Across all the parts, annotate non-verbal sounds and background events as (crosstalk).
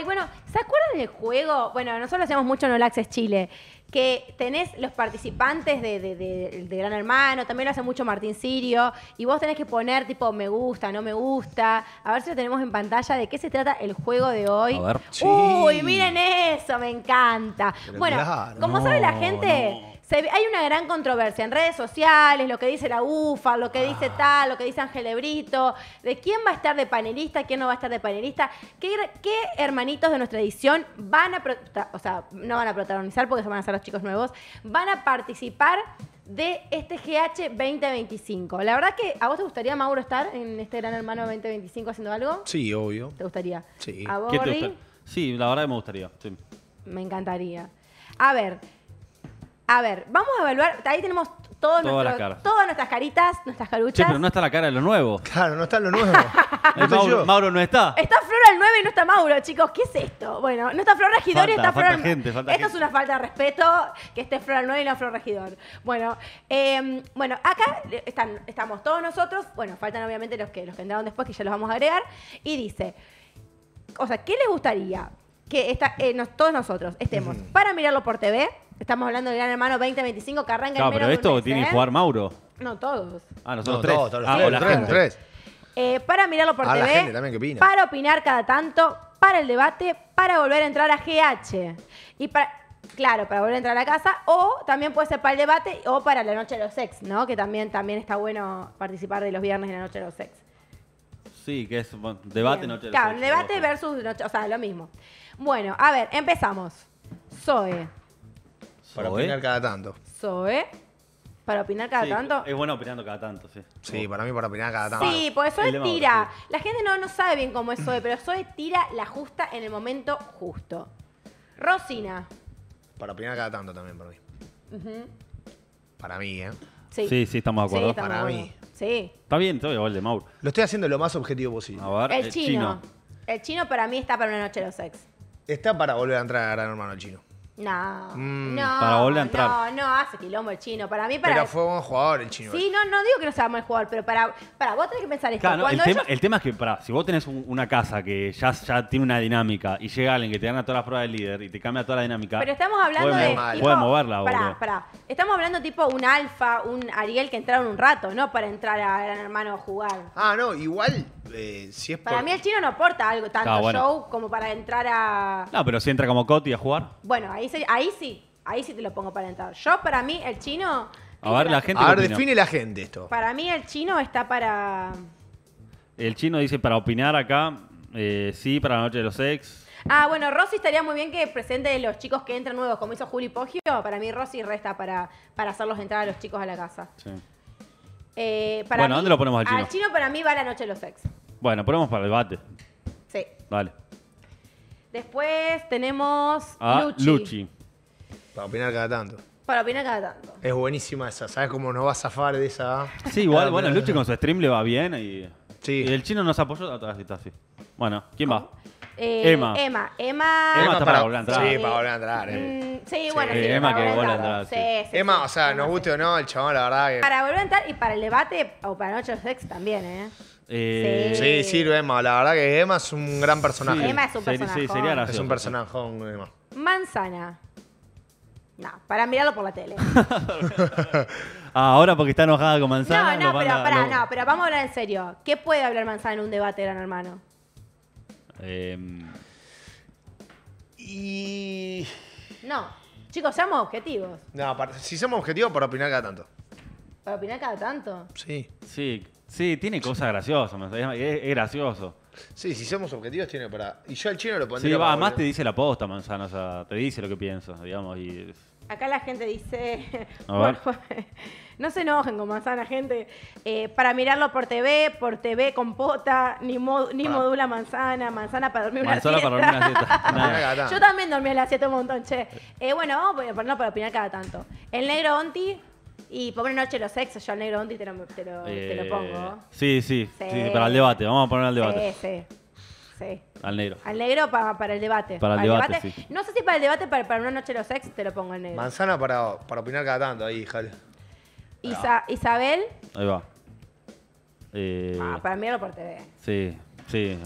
Y bueno, ¿se acuerdan del juego? Bueno, nosotros hacemos mucho en Olaxes Chile que tenés los participantes de, Gran Hermano, también lo hace mucho Martín Sirio, y vos tenés que poner tipo me gusta, no me gusta, a ver si lo tenemos en pantalla de qué se trata el juego de hoy. Uy, miren eso, me encanta. bueno, como sabe la gente, hay una gran controversia en redes sociales, lo que dice la UFA, lo que dice tal, lo que dice Ángel Ebrito, de quién va a estar de panelista, quién no va a estar de panelista, qué, hermanitos de nuestra edición van a, o sea, no van a protagonizar porque se van a ser los chicos nuevos, van a participar de este GH 2025. La verdad que a vos te gustaría, Mauro, estar en este Gran Hermano 2025 haciendo algo. Sí, obvio. ¿Te gustaría? Sí. ¿A vos, Sí, la verdad que me gustaría. Me encantaría. A ver, a ver, vamos a evaluar. Ahí tenemos Todas nuestras caritas, nuestras caruchas. Che, pero no está la cara de lo nuevo. Claro, no está lo nuevo. (laughs) Eh, Mauro, no está. Está Flor al 9 y no está Mauro, chicos. ¿Qué es esto? Bueno, no está Flor Regidor y está Flor al- Esto es una falta de respeto que esté Flor al 9 y no Flor Regidor. Bueno, em, bueno, acá están, estamos todos nosotros. Bueno, faltan obviamente los que, los que después, que ya los vamos a agregar. Y dice, o sea, ¿qué les gustaría que eh, todos nosotros estemos para mirarlo por TV? Estamos hablando de Gran Hermano 2025 que arranca en pero esto tiene ¿eh? que jugar Mauro. No, todos. Ah, nosotros todos, todos los ah, tres, eh, para mirarlo por ah, TV, para opinar cada tanto, para el debate, para volver a entrar a GH. Y para, claro, para volver a entrar a la casa, o también puede ser para el debate o para la noche de los sex, ¿no? Que también, también está bueno participar de los viernes en la noche de los sex. Sí, que es debate, noche de los Claro, debate versus noche, o sea, lo mismo. Bueno, a ver, empezamos. Zoe. Para opinar cada tanto. Zoe. Para opinar cada tanto. Es bueno opinando cada tanto, sí. Sí, para mí para opinar cada tanto. Sí, porque Soe tira. La gente no, no sabe bien cómo es Zoe, pero Zoe tira la justa en el momento justo. Rosina. Para opinar cada tanto también para mí. Para mí, ¿eh? Sí. Sí, estamos de acuerdo. Para mí. Sí. Está bien, todo igual de Mauro. Lo estoy haciendo lo más objetivo posible. A ver, El chino. El chino para mí está para una noche de los sex. Está para volver a entrar a Gran Hermano el Chino. No, mm, no. para volver entrar. No, no, hace quilombo el chino. Para mí, para. Pero fue buen jugador el chino. Sí, no, no digo que no sea buen jugador, pero para, para vos tenés que pensar esto. el, tema, el tema es que, para, si vos tenés una casa que ya, ya tiene una dinámica y llega alguien que te gana todas las pruebas del líder y te cambia toda la dinámica. Pero estamos hablando de. Estamos hablando tipo un alfa, un Ariel que entraron un rato, no para entrar a Gran Hermano a jugar. Ah, no, igual, eh, si es Para mí el chino no aporta algo tanto ah, show como para entrar a. No, pero si entra como Coti a jugar. Bueno, ahí ahí sí, ahí sí te lo pongo para entrar. Yo, para mí, el chino. A ver, la gente. A ver, define la gente esto. Para mí, el chino está para. El chino dice para opinar acá. Eh, sí, para la noche de los sex. Ah, bueno, Rosy estaría muy bien que presente los chicos que entran nuevos, como hizo Juli Poggio. Para mí, Rosy resta para, para hacerlos entrar a los chicos a la casa. Sí. Eh, bueno, ¿dónde lo ponemos al chino? Al chino para mí va la noche de los sex. Bueno, ponemos para el debate. Sí. Vale. Después tenemos a Luchi. Luchi. Para opinar cada tanto. Para opinar cada tanto. Es buenísima esa. ¿Sabes cómo nos va a zafar de esa? Sí, igual, bueno, Luchi con su stream le va bien y. Y el chino nos apoyó atrás todas, Sí. Bueno, ¿quién va? Eh, Emma. Emma. Emma. Emma. está para volver a entrar. Sí, para volver a entrar. Eh. Mm, sí, bueno, eh, Emma que vuelve a entrar. Emma, o sea, nos guste o no, el chabón, la verdad que. Para volver a entrar y para el debate o para Noche Sex también, ¿eh? sí. sí, sirve Emma. La verdad que Emma es un gran personaje. Emma es un personaje. Sí, sería Es un personajón, Manzana. No, para mirarlo por la tele. (laughs) Ah, ahora porque está enojada con Manzana. No, no, pero vamos a hablar en serio. ¿Qué puede hablar Manzana en un debate, gran hermano? Eh... Y. No. Chicos, seamos objetivos. No, si somos objetivos, para opinar cada tanto. ¿Para opinar cada tanto? Sí. Sí, Sí, tiene cosas graciosas, es, es gracioso. Sí, si somos objetivos, tiene para. Y yo al chino lo pondría. Sí, además te dice la posta, manzana, o sea, te dice lo que piensas, digamos. Y... Acá la gente dice. (laughs) (laughs) (laughs) no se enojen con manzana, gente. Eh, para mirarlo por TV, por TV con pota, ni, ni ah. modula manzana, manzana para dormir una siesta. Para una siesta. Yo también dormí en las 7 un montón, che. Eh, bueno, voy a ponerlo para opinar cada tanto. El negro Onti y una noche de los sexos, yo al negro Bondi te lo, te lo, eh, pongo. Sí, sí, sí, para el debate, vamos a poner al debate. Sí, sí. Sí. Al negro. Al negro para, para el debate. Para, el debate. No sé si para el debate, para, para una noche de los sexos te lo pongo al negro. Manzana para, para opinar cada tanto ahí, jale. Isa, Isabel. Ahí va. Eh, ah, para mirarlo por TV. Sí, sí.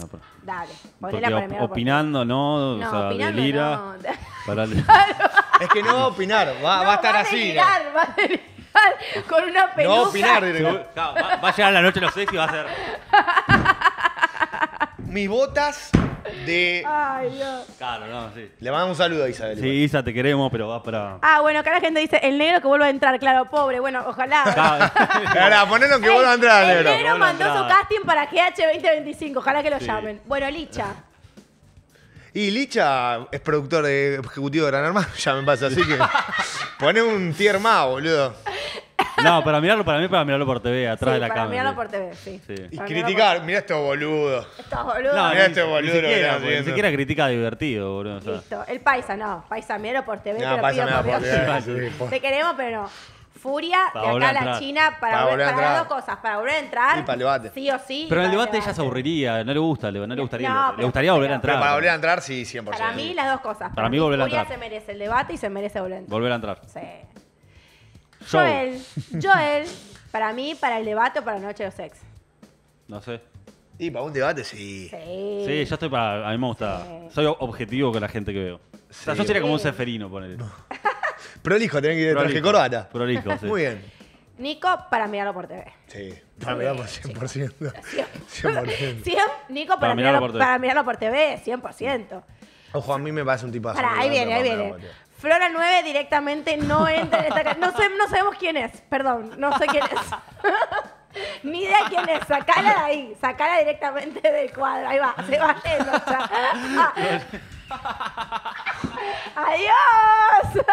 Dale, ponela Opinando, no, no, o sea, delira. No. Para (laughs) es que no va a opinar, va, va a estar va a así. Va a con una peluca. No opinar, va, a llegar la noche los sé si va a ser. (laughs) Mis botas de. Ay, Dios. Claro, no, sí. Le mandamos un saludo a Isabel. Sí, Isa, te queremos, pero vas para. Ah, bueno, acá la gente dice el negro que vuelva a entrar, claro, pobre, bueno, ojalá. Claro, (laughs) ponelo que vuelva a entrar el negro. mandó su casting para GH 2025, ojalá que lo llamen. Bueno, Licha. Y Licha es productor de ejecutivo de Gran Hermano, (laughs) ya me pasa, así que. Pone un tier más, boludo. No, para mirarlo, para mí, para mirarlo por TV, atrás de la para mirarlo por TV, sí. Y criticar, mirá estos boludos. Estos boludos. No, Mirá estos boludos. Ni siquiera, critica divertido, boludo. Listo. El paisa, no. Paisa, míralo por TV, pero No, pido por TV. Te queremos, pero no. Furia de acá a la China para, Para volver, a dos cosas, para volver a entrar. para el debate. Sí o sí. Pero el debate ella se aburriría, no le gusta, no le gustaría. No, le- gustaría volver a entrar. para volver a entrar, sí, 100%. Para mí, las dos cosas. Para mí, volver a Furia se merece el debate y se merece volver a Volver a entrar. Sí. Joel, Joel, para mí, para el debate o para Noche de sexo. No sé. Y para un debate, sí. Sí. yo estoy para. A mí me gusta. Soy objetivo con la gente que veo. O sea, yo sería como un ceferino, ponele. Prolijo, tenés que ir de traje corbata. Prolijo, (laughs) sí. Muy bien. Nico, para mirarlo por TV. Sí, Para mirarlo 100%. 100%. (laughs) Nico, para, mirarlo, por TV. para mirarlo por TV, 100%. Ojo, a mí me parece un tipo Para, ahí viene, ahí viene. Flora 9 directamente no entra en esta casa. No, sabemos quién es, perdón, no sé quién es. (laughs) Ni idea quién es, sacala de ahí, sacala directamente del cuadro. Ahí va, se va a hacer (laughs) ¡Ah! ¡Adiós!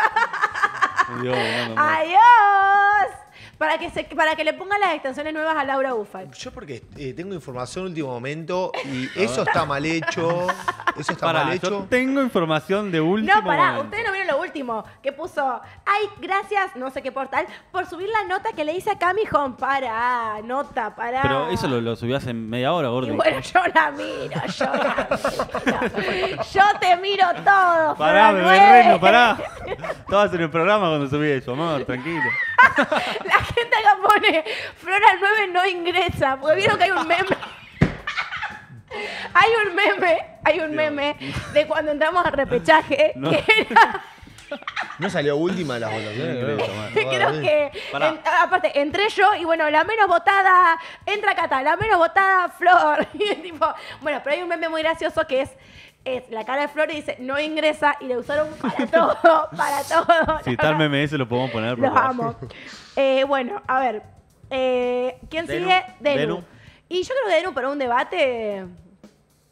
¡Adiós! Para que, se, para que le pongan las extensiones nuevas a Laura Ufal. Yo porque eh, tengo información último momento y (laughs) eso está mal hecho. Eso está mal hecho. Yo tengo información de último No, pará, ustedes no vieron lo último que puso. Ay, gracias, no sé qué portal, por subir la nota que le hice a Cami Home. Pará, nota, pará. Pero eso lo, lo subí hace media hora, gordo. Y bueno, yo la miro, yo la miro. yo te miro todo. Pará, bebé ¿eh? reno, pará. Estabas en el programa cuando subí eso, amor, tranquilo. (laughs) la gente acá pone Flor al 9 no ingresa. Porque vieron que hay un meme. hay un meme, hay un meme de cuando entramos a repechaje (laughs) no. salió última de las creo. (laughs) que. Ah, aparte, entré yo y bueno, la menos votada, entra Cata, la menos votada, Flor. Y tipo, bueno, pero hay un meme muy gracioso que es es la cara de Flor y dice, no ingresa, y le usaron para todo, (laughs) para todo. Si tal meme ese lo podemos poner. Lo amo. Eh, bueno, a ver. Eh, ¿Quién sigue? Denu. Y yo creo que Denu para un debate...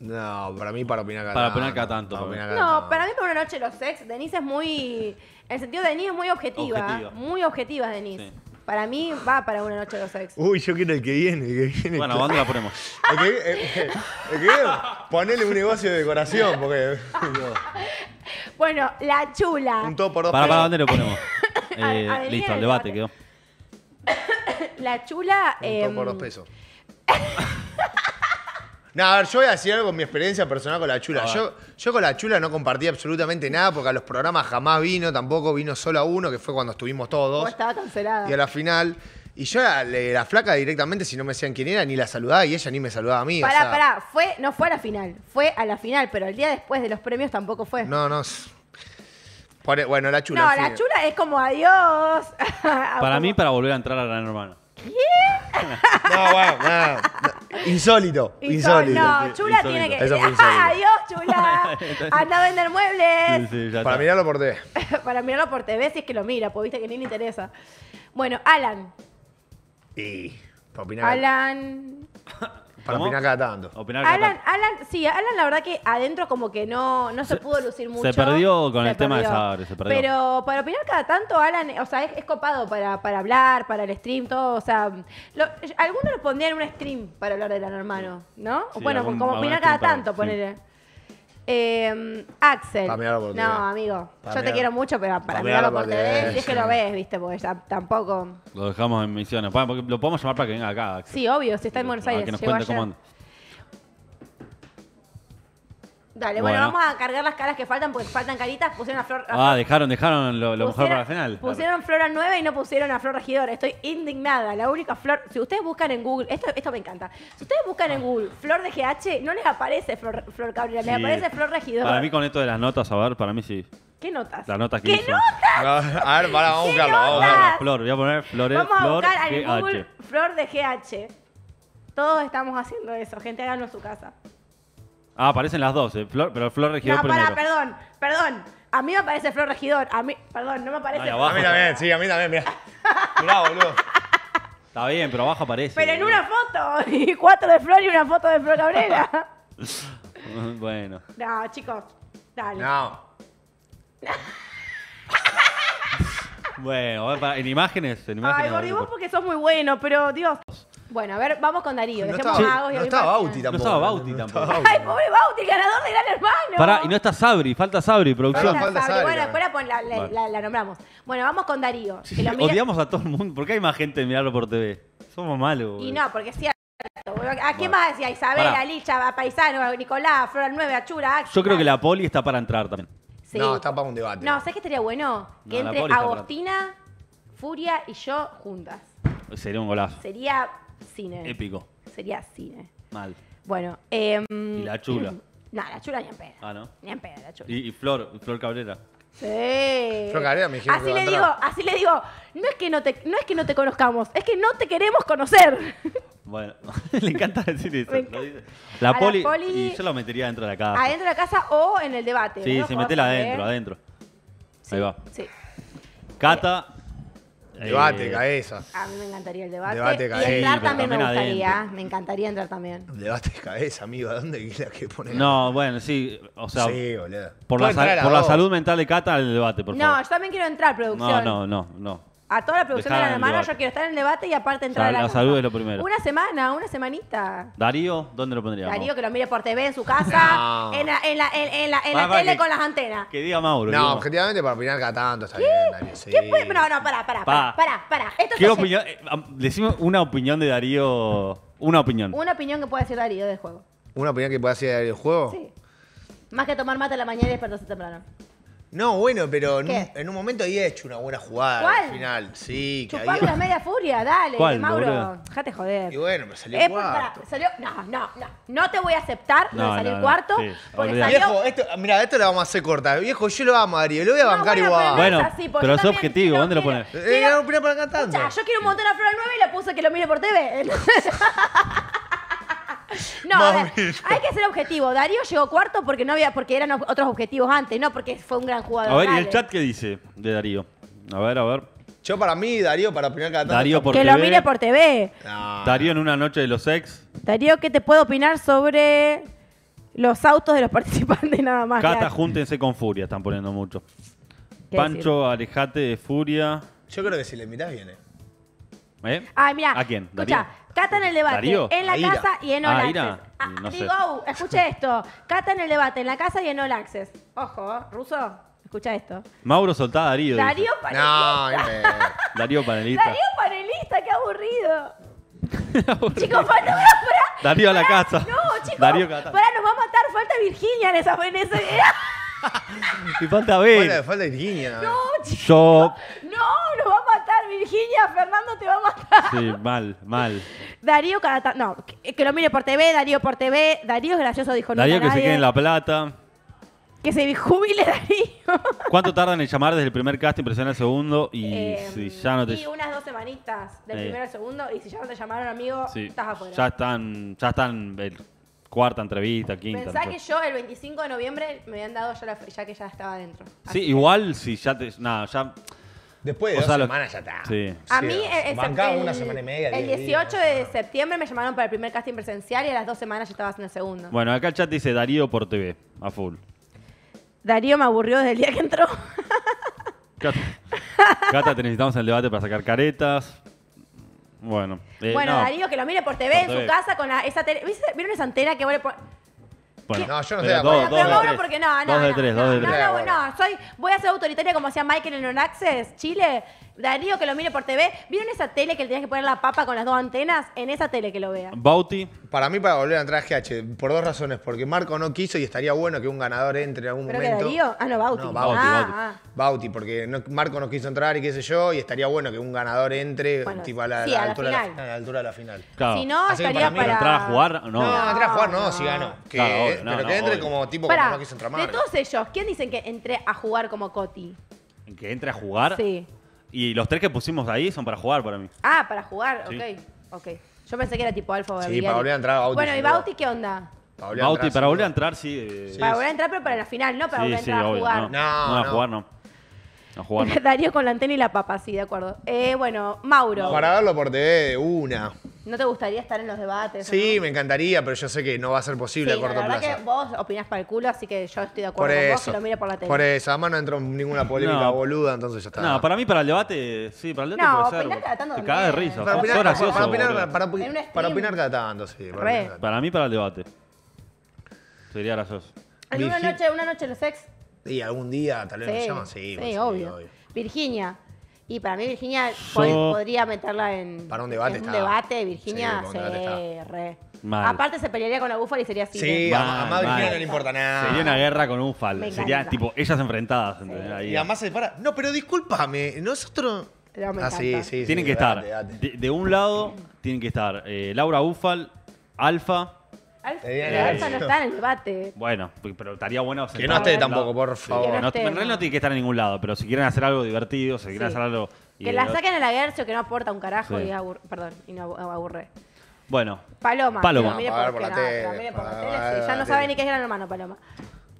No, para mí para opinar acá Para opinar acá tanto. no, para mí para una noche de los sex, Denise es muy... el sentido de Denise es muy objetiva. Muy objetiva, Denise. Para mí va para una noche de los sexos. Uy, yo quiero el que viene, Bueno, que Bueno, ¿dónde la ponemos? El que, viene, ponele un negocio de decoración, porque. bueno, la chula. Un todo por dos. Para, para, ¿dónde lo ponemos? (laughs) Eh, listo, el debate quedó. (coughs) La chula. Un todo por em, dos pesos. (laughs) No, a ver, yo voy a decir algo con mi experiencia personal con la chula. Yo, yo con la chula no compartí absolutamente nada porque a los programas jamás vino, tampoco vino solo a uno, que fue cuando estuvimos todos. Oh, estaba cancelada. Y a la final. Y yo la, la flaca directamente, si no me decían quién era, ni la saludaba y ella ni me saludaba a mí. Pará, pará, fue, no fue a la final, fue a la final, pero el día después de los premios tampoco fue. No, no. E, bueno, la chula. No, la chula es como adiós. (laughs) Para mí, para volver a entrar a la hermana. (laughs) No, bueno, no, Insólito. Insólito. No, Chula tiene que. Adiós, Chula. (laughs) Anda a vender muebles. (laughs) Para mirarlo por TV. Para mirarlo por TV, si es que lo mira, Pues viste que ni le interesa. Bueno, Alan. Y. Alan. (laughs) Para opinar cada tanto. Alan, sí, Alan la verdad que adentro como que no, no se, pudo lucir mucho. Se perdió con el tema de Sabre, se Pero para opinar cada tanto, Alan, o sea, es, copado para, para, hablar, para el stream, todo. O sea, algunos lo pondrían en un stream para hablar de la Hermano, ¿no? bueno, como opinar cada tanto, poner eh, Axel. Por no, amigo. Yo te quiero mucho, pero para mí lo Si es que lo ves, viste, porque ya tampoco. Lo dejamos en misiones. Lo podemos llamar para que venga acá. Axel. Sí, obvio, si está en Buenos Aires. que Dale, bueno, vamos a cargar las caras que faltan porque faltan caritas. Pusieron a Flor. ah, dejaron, dejaron lo, mejor para la final. Pusieron Flor a 9 y no pusieron a Flor Regidora. Estoy indignada. La única Flor. Si ustedes buscan en Google, esto, esto me encanta. Si ustedes buscan en ah. Google Flor de GH, no les aparece Flor, Cabrera, les aparece Flor Regidora. Para mí, con esto de las notas, a ver, para mí sí. ¿Qué notas? Las notas que ¿Qué notas? a ver, vamos a buscarlo. Vamos a Flor, voy a poner Flores. Vamos a flor buscar en Google Flor de GH. Todos estamos haciendo eso, gente, háganlo en su casa. Ah, aparecen las dos, eh, pero Flor Regidor No, primero. perdón, perdón. A mí me aparece Flor Regidor. A mí, perdón, no me aparece. Flor abajo. A mí también, sí, a mí también, mira Mirá, boludo. Está bien, pero abajo aparece. Pero en una foto. (laughs) Y cuatro de Flor y una foto de Flor Cabrera. (laughs) Bueno. no, chicos. Dale. No. (laughs) Bueno, en imágenes. En imágenes Ay, vos porque sos muy bueno, pero Dios. Bueno, a ver, vamos con Darío. No estaba, y estaba Bauti tampoco. No estaba Bauti tampoco. Ay, pobre Bauti, ganador de Gran Hermano. Pará, y no está Sabri, falta Sabri, producción. Falta, Sabri. Bueno, después la, nombramos. Bueno, vamos con Darío. Odiamos a todo el mundo. ¿Por qué hay más gente mirarlo por TV? Somos malos. Y no, porque sí. ¿A qué más decía? Isabel, a Licha, a Paisano, a Nicolás, a Flora 9, a Chura, Yo creo que la poli está para entrar también. No, está para un debate. No, ¿sabes qué estaría bueno? Que entre Agostina, Furia y yo juntas. Sería un golazo. Sería Cine. Épico. Sería cine. Mal. Bueno. Eh, y em, la chula. (laughs) No, la chula ni en peda. Ah, ¿no? Ni en peda la chula. Y, Flor, Flor Cabrera. Sí. Flor Cabrera me dijeron Así le digo, así le digo, no es que no te, no es que no te conozcamos, es que no te queremos conocer. (laughs) Bueno, (laughs) le encanta decir eso. La, poli, Y yo la metería dentro de la casa. Adentro de la casa o en el debate. Sí, sí se metela adentro, adentro. Ahí va. Sí. Cata, eh, Debate, eh, cabeza. A mí me encantaría el debate. Debate, cabeza. Y entrar también, me gustaría. Me encantaría entrar también. Debate, cabeza, amigo. ¿A dónde quieres que poner? No, bueno, sí. O sea, sí, por, la, por la, salud mental de Cata, el debate, por favor. No, yo también quiero entrar, producción. No, no, no. no a toda la producción de la semana yo quiero estar en el debate y aparte entrar a la. la salud es lo primero. Una semana, una semanita. Darío, ¿dónde lo pondríamos? Darío que lo mire por TV en su (laughs) casa, en la, en la- en- la- en la tele con las antenas. Que diga Mauro. No, objetivamente para opinar cada tanto está bien, Darío. Sí. ¿Qué No, no, pará, pará, pará, pará, Esto ¿Qué es opinión? decimos eh, decime una opinión de Darío. Una opinión. Una opinión que pueda decir Darío del juego. ¿Una opinión que pueda Darío de juego? Sí. Más que tomar mate a la mañana y despertarse temprano. No, bueno, pero en un, he momento había hecho una buena jugada ¿Cuál? al final. Sí, que Chupar la media furia, dale, Mauro. Déjate joder. Y bueno, me eh, salió no, no, no. No te voy a aceptar no, salió el cuarto. Viejo, esto, mira, esto lo vamos a hacer corta. Viejo, yo lo amo a lo voy a bancar igual. pero es Bueno, pero es objetivo, ¿dónde lo pones? Eh, yo quiero un montón a Flor 9 y la puse que lo mire por TV. (laughs) (laughs) No, a ver, hay que ser objetivo. Darío llegó cuarto porque no había, porque eran otros objetivos antes, no porque fue un gran jugador. A ver, ¿y el chat qué dice de Darío? A ver, a ver. Yo para mí, Darío, para opinar cada Darío por que lo mire por TV. Darío en una noche de los ex. Darío, ¿qué te puedo opinar sobre los autos de los (laughs) participantes nada más? Cata, júntense con Furia, están poniendo mucho. Pancho, alejate de Furia. Yo creo que si le mirás viene. ¿Eh? Ah, mira. ¿A quién? Escucha, Cata en el debate, en la casa y en ah, All Access. Ah, digo, escuche esto. Cata en el debate, en la casa y en All Access. Ojo, ruso, escucha esto. Mauro soltá a Darío. Darío No, panelista. (laughs) Darío panelista. Darío panelista, qué aburrido. (laughs) Chicos, falta Darío a la casa. No, chicos. Darío Cata. Pará, nos va a matar. Falta Virginia en esa. En (laughs) Y falta B. falta, Virginia. No, chicos. No, nos va a matar Virginia, Fernando te va a matar. Sí, mal, mal. Darío cada No, que, lo mire por TV, Darío por TV. Darío es gracioso, dijo Darío que se quede en La Plata. Que se jubile Darío. ¿Cuánto tardan en llamar desde el primer casting, presionar el segundo? Y eh, si ya no te... Sí, unas dos semanitas del eh. primero al segundo. Y si ya no te llamaron, amigo, estás afuera. ya están, ya están el eh, cuarta entrevista, quinta. Pensá que yo el 25 de noviembre me habían dado ya, la, ya que ya estaba adentro. Sí, igual si ya te... Nada, ya... Después de dos semanas ya está. Sí. A mí, eh, eh, el- una semana y media. el 18 de septiembre me llamaron para el primer casting presencial y a las dos semanas ya estabas en el segundo. Bueno, acá el chat dice Darío por TV, a full. Darío me aburrió desde el día que entró. Cata, (laughs) Cata, te necesitamos en el debate para sacar caretas. Bueno. Eh, bueno, Darío, que lo mire por TV en su casa con esa tele- ¿viste? ¿Vieron esa antena que vuelve por no, yo no estoy acuerdo. Dos, no, Dos de tres, no, soy, voy a ser autoritaria como hacía Michael en Access Chile, Darío que lo mire por TV. ¿Vieron esa tele que le tenías que poner la papa con las dos antenas? En esa tele que lo vea. Bauti. Para mí, para volver a entrar a GH, por dos razones. Porque Marco no quiso y estaría bueno que un ganador entre en algún momento. ¿Pero Darío? Ah, no, Bauti. No, Bauti, ah, Bauti. Ah. Bauti, porque Marco no quiso entrar y qué sé yo, y estaría bueno que un ganador entre tipo a la, altura de la, a la altura de la final. Si no, estaría para... Mí, a jugar? No, no entrar a jugar no, si ganó. pero que entre como tipo como no quiso entrar Marco. De todos ellos, ¿quién dicen que entre a jugar como Coti? ¿Que entre a jugar? Sí. Y los tres que pusimos ahí son para jugar para mí. Ah, para jugar, ok. Yo pensé que era tipo Alfa o Sí, para volver a entrar Bauti. Bueno, ¿y Bauti qué onda? Bauti, para volver a entrar, sí. Eh, para volver a entrar, pero para la final, no para volver a entrar a jugar. No, a no. jugar (laughs) no. A jugar Darío con la antena y la papa, sí, de acuerdo. Eh, bueno, Mauro. Para verlo por TV una. ¿No te gustaría estar en los debates? Sí, me encantaría, pero yo sé que no va a ser posible a corto la verdad plazo. que vos opinás para el culo, así que yo estoy de acuerdo por con vos que lo mire por la tele. Por eso, además no entró en ninguna polémica boluda, entonces ya está. No, para mí, para el debate, sí, para el debate no, puede ser. de risa. Para opinar, para, opinar, sí. Para, mí, para el debate. Sería gracioso. En una noche, una noche los ex. Sí, algún día, tal vez nos lo llaman, sí. Sí, pues obvio. Virginia, y para mí Virginia podría meterla en, Para un debate Virginia se re. Aparte se pelearía con la UFAL y sería así. Sí, ¿eh? a- a Virginia no le importa nada. Sería una guerra con UFAL. Sería tipo ellas enfrentadas. Y además se para. No, pero discúlpame, nosotros. ah, sí, sí, tienen que estar. De, un lado tienen que estar eh, Laura Ufal, Alfa, Alfa no está en el debate. Bueno, pero estaría bueno. Que no esté tampoco, por favor. no no, en realidad no. tiene que estar en ningún lado, pero si quieren hacer algo divertido, si quieren hacer algo. Que la saquen a la Gercio, que no aporta un carajo y, perdón, y no aburre. Bueno, Paloma. Paloma. ya no sabe ni qué es el Hermano, Paloma.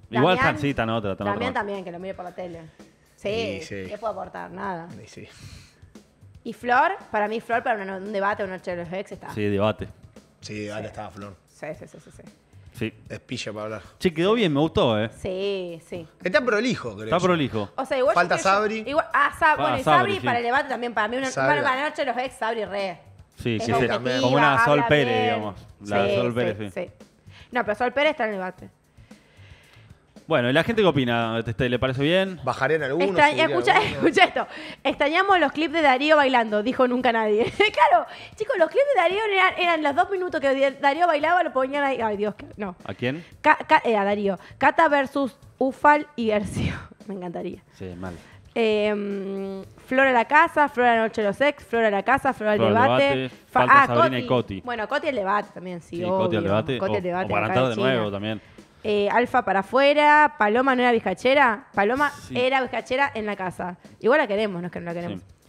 igual Francita, no otra. también. también, que lo mire por la tele. Sí, que ¿qué puede aportar? Nada. Y Flor, para mí Flor, para un debate, una noche de los ex está. Sí, debate. Sí, ahora estaba Flor. Sí, sí, sí, sí. sí. Es pilla para hablar. Sí, quedó bien, me gustó, ¿eh? Sí, sí. Está prolijo, creo. Está prolijo. O sea, igual Falta Sabri. Igual, ah, bueno, Sabri, para el debate también. Para mí, una, para la noche los ex Sabri re. Sí, sí, sí. Como una Sol Pérez, digamos. La Sol Pérez, sí. No, pero Sol Pérez está en el debate. Bueno, ¿y la gente qué opina? ¿Te- le parece bien? ¿Bajarían algunos? Extra- escucha, algunos? escucha esto. Extrañamos los clips de Darío bailando, dijo nunca nadie. (laughs) claro, chicos, los clips de Darío eran, eran los dos minutos que Darío bailaba, lo ponían ahí. Ay, Dios, no. ¿A quién? Eh, a Darío. Cata versus Ufal y Garcio. (laughs) Me encantaría. Sí, mal. Eh, a la casa, Flor a la noche de los ex, a la casa, Flor el al debate. falta ah, Sabrina y Coti. Bueno, Coti al debate también, sí. obvio. Coti al debate. o, al para de nuevo también. Eh, Alfa para afuera, Paloma no era vizcachera, Paloma era vizcachera en la casa. Igual la queremos, no es que no la queremos.